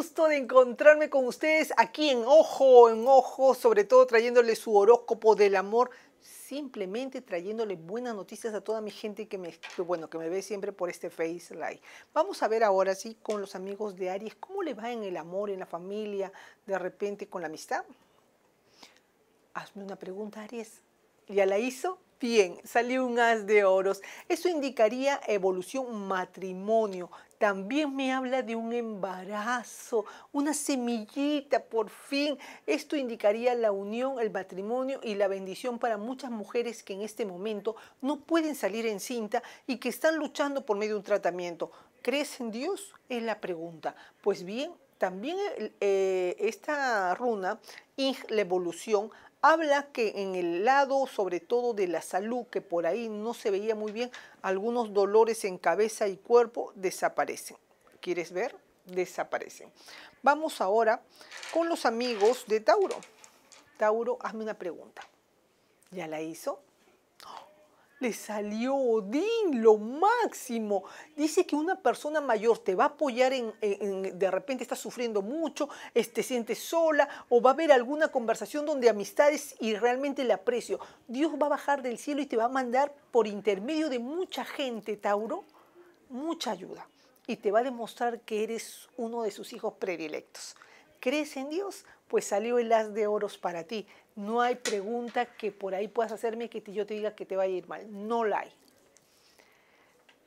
de encontrarme con ustedes aquí en Ojo, en Ojo, sobre todo trayéndole su horóscopo del amor, simplemente trayéndole buenas noticias a toda mi gente que me, bueno, que me ve siempre por este Face Live. Vamos a ver ahora sí con los amigos de Aries, cómo le va en el amor, en la familia, de repente con la amistad. Hazme una pregunta, Aries. ¿Ya la hizo? Bien, salió un as de oros. Eso indicaría evolución, matrimonio, también me habla de un embarazo, una semillita, por fin. Esto indicaría la unión, el matrimonio y la bendición para muchas mujeres que en este momento no pueden salir en cinta y que están luchando por medio de un tratamiento. ¿Crees en Dios? Es la pregunta. Pues bien, también eh, eh, esta runa, la evolución, habla que en el lado, sobre todo de la salud, que por ahí no se veía muy bien, algunos dolores en cabeza y cuerpo desaparecen. ¿Quieres ver? Desaparecen. Vamos ahora con los amigos de Tauro. Tauro, hazme una pregunta. ¿Ya la hizo? le salió Odín, lo máximo. Dice que una persona mayor te va a apoyar en, de repente estás sufriendo mucho, te sientes sola o va a haber alguna conversación donde amistades y realmente le aprecio. Dios va a bajar del cielo y te va a mandar por intermedio de mucha gente, Tauro, mucha ayuda y te va a demostrar que eres uno de sus hijos predilectos. ¿Crees en Dios? pues salió el haz de oros para ti. No hay pregunta que por ahí puedas hacerme que yo te diga que te va a ir mal. No la hay.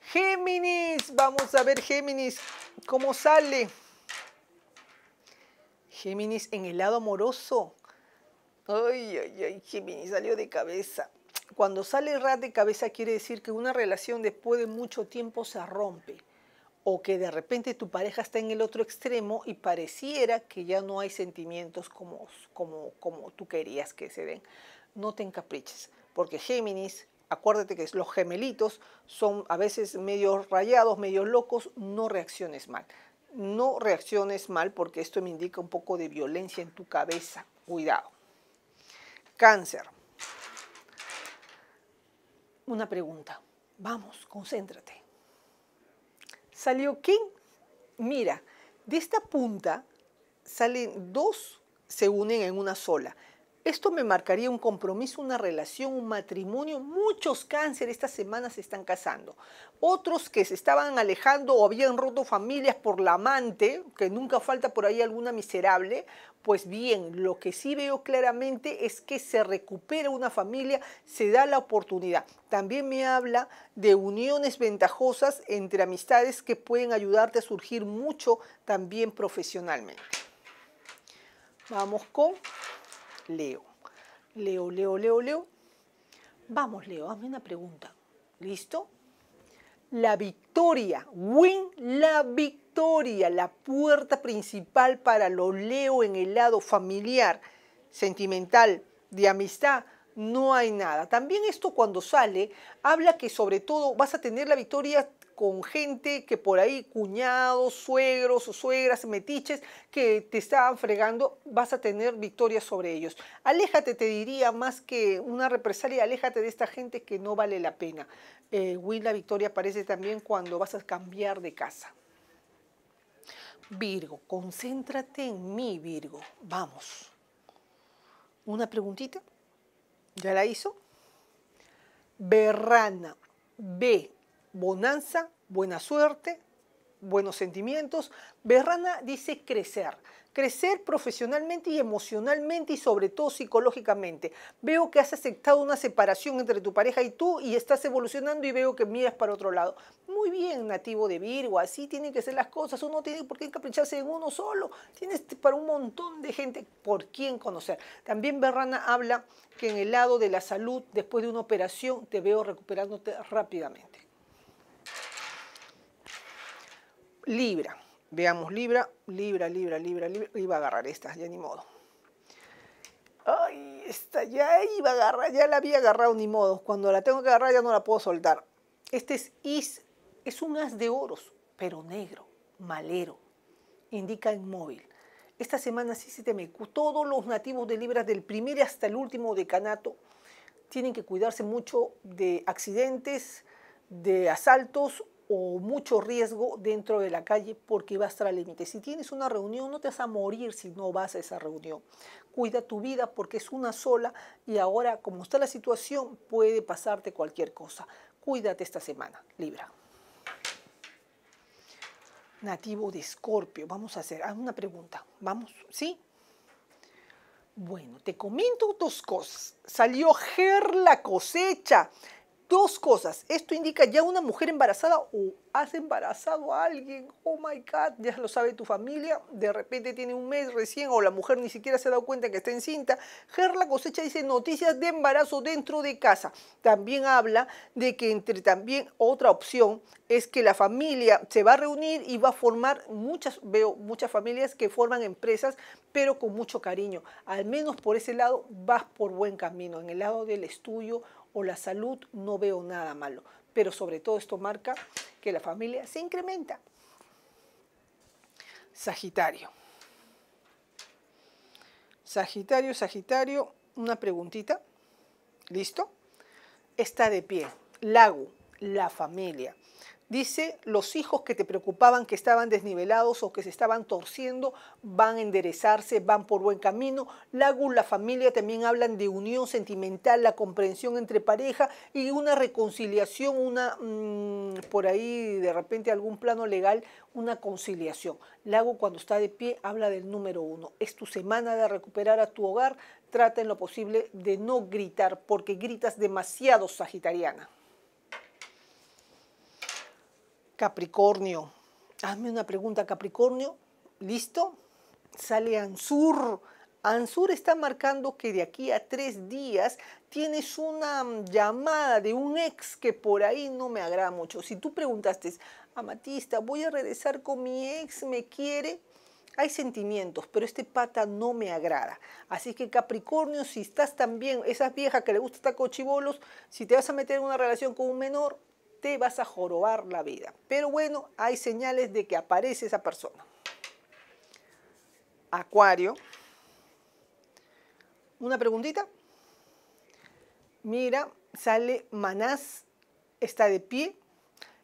Géminis, vamos a ver Géminis, ¿cómo sale? Géminis en el lado amoroso. Ay, ay, ay, Géminis salió de cabeza. Cuando sale rat de cabeza quiere decir que una relación después de mucho tiempo se rompe o que de repente tu pareja está en el otro extremo y pareciera que ya no hay sentimientos como, como, como tú querías que se den. No te encapriches, porque Géminis, acuérdate que los gemelitos son a veces medio rayados, medio locos, no reacciones mal. No reacciones mal porque esto me indica un poco de violencia en tu cabeza. Cuidado. Cáncer. Una pregunta. Vamos, concéntrate salió quién? Mira, de esta punta salen dos, se unen en una sola. Esto me marcaría un compromiso, una relación, un matrimonio. Muchos cáncer esta semana se están casando. Otros que se estaban alejando o habían roto familias por la amante, que nunca falta por ahí alguna miserable. Pues bien, lo que sí veo claramente es que se recupera una familia, se da la oportunidad. También me habla de uniones ventajosas entre amistades que pueden ayudarte a surgir mucho también profesionalmente. Vamos con Leo. Leo, Leo, Leo, Leo. Vamos, Leo, hazme una pregunta. ¿Listo? La victoria, win la victoria, la puerta principal para lo Leo en el lado familiar, sentimental, de amistad, no hay nada. También esto cuando sale, habla que sobre todo vas a tener la victoria con gente que por ahí, cuñados, suegros o suegras, metiches, que te estaban fregando, vas a tener victoria sobre ellos. Aléjate, te diría, más que una represalia, aléjate de esta gente que no vale la pena. Eh, Will, la victoria aparece también cuando vas a cambiar de casa. Virgo, concéntrate en mí, Virgo. Vamos. Una preguntita. ¿Ya la hizo? Berrana. B bonanza, buena suerte, buenos sentimientos. Berrana dice crecer, crecer profesionalmente y emocionalmente y sobre todo psicológicamente. Veo que has aceptado una separación entre tu pareja y tú y estás evolucionando y veo que miras para otro lado. Muy bien, nativo de Virgo, así tienen que ser las cosas. Uno tiene por qué encapricharse en uno solo. Tienes para un montón de gente por quien conocer. También Berrana habla que en el lado de la salud, después de una operación, te veo recuperándote rápidamente. Libra, veamos Libra, Libra, Libra, Libra, Libra, iba a agarrar esta, ya ni modo. Ay, esta ya iba a agarrar, ya la había agarrado ni modo. Cuando la tengo que agarrar ya no la puedo soltar. Este es is, es un as de oros, pero negro, malero, indica inmóvil. Esta semana sí se teme. Todos los nativos de Libra, del primer hasta el último decanato, tienen que cuidarse mucho de accidentes, de asaltos o mucho riesgo dentro de la calle porque va a estar al límite. Si tienes una reunión, no te vas a morir si no vas a esa reunión. Cuida tu vida porque es una sola y ahora, como está la situación, puede pasarte cualquier cosa. Cuídate esta semana, Libra. Nativo de Escorpio, vamos a hacer ah, una pregunta. Vamos, ¿sí? Bueno, te comento dos cosas. Salió Ger la cosecha. Dos cosas. Esto indica ya una mujer embarazada o has embarazado a alguien. Oh my God, ya lo sabe tu familia. De repente tiene un mes recién o la mujer ni siquiera se ha dado cuenta que está encinta. Gerla Cosecha dice noticias de embarazo dentro de casa. También habla de que entre también otra opción es que la familia se va a reunir y va a formar muchas, veo muchas familias que forman empresas, pero con mucho cariño. Al menos por ese lado vas por buen camino. En el lado del estudio o la salud, no veo nada malo. Pero sobre todo esto marca que la familia se incrementa. Sagitario. Sagitario, Sagitario, una preguntita. ¿Listo? Está de pie. Lago, la familia. Dice, los hijos que te preocupaban que estaban desnivelados o que se estaban torciendo van a enderezarse, van por buen camino. Lago, la familia también hablan de unión sentimental, la comprensión entre pareja y una reconciliación, una mm, por ahí de repente algún plano legal, una conciliación. Lago cuando está de pie habla del número uno. Es tu semana de recuperar a tu hogar. Trata en lo posible de no gritar porque gritas demasiado sagitariana. Capricornio. Hazme una pregunta, Capricornio. ¿Listo? Sale Ansur. Ansur está marcando que de aquí a tres días tienes una mm, llamada de un ex que por ahí no me agrada mucho. Si tú preguntaste, Amatista, voy a regresar con mi ex, ¿me quiere? Hay sentimientos, pero este pata no me agrada. Así que Capricornio, si estás también, esas viejas que le gusta estar cochibolos, si te vas a meter en una relación con un menor, te vas a jorobar la vida. Pero bueno, hay señales de que aparece esa persona. Acuario. Una preguntita. Mira, sale Manás, está de pie.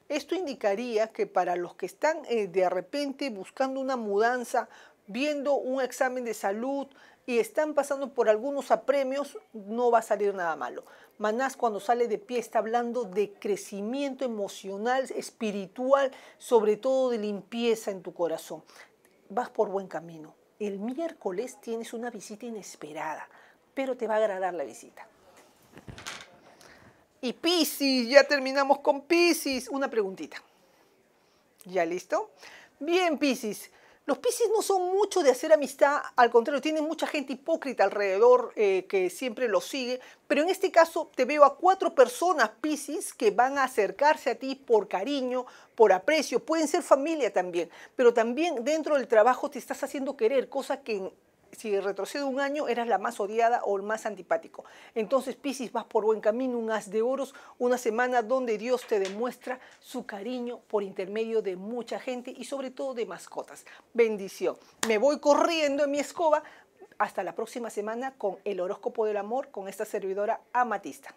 Esto indicaría que para los que están eh, de repente buscando una mudanza viendo un examen de salud y están pasando por algunos apremios, no va a salir nada malo. Manás cuando sale de pie está hablando de crecimiento emocional, espiritual, sobre todo de limpieza en tu corazón. Vas por buen camino. El miércoles tienes una visita inesperada, pero te va a agradar la visita. Y Piscis, ya terminamos con Piscis. Una preguntita. ¿Ya listo? Bien, Piscis. Los Piscis no son mucho de hacer amistad, al contrario, tienen mucha gente hipócrita alrededor eh, que siempre los sigue, pero en este caso te veo a cuatro personas Piscis que van a acercarse a ti por cariño, por aprecio, pueden ser familia también, pero también dentro del trabajo te estás haciendo querer, cosa que si retrocedo un año, eras la más odiada o el más antipático. Entonces, Piscis, vas por buen camino, un haz de oros, una semana donde Dios te demuestra su cariño por intermedio de mucha gente y sobre todo de mascotas. Bendición. Me voy corriendo en mi escoba. Hasta la próxima semana con el horóscopo del amor con esta servidora Amatista.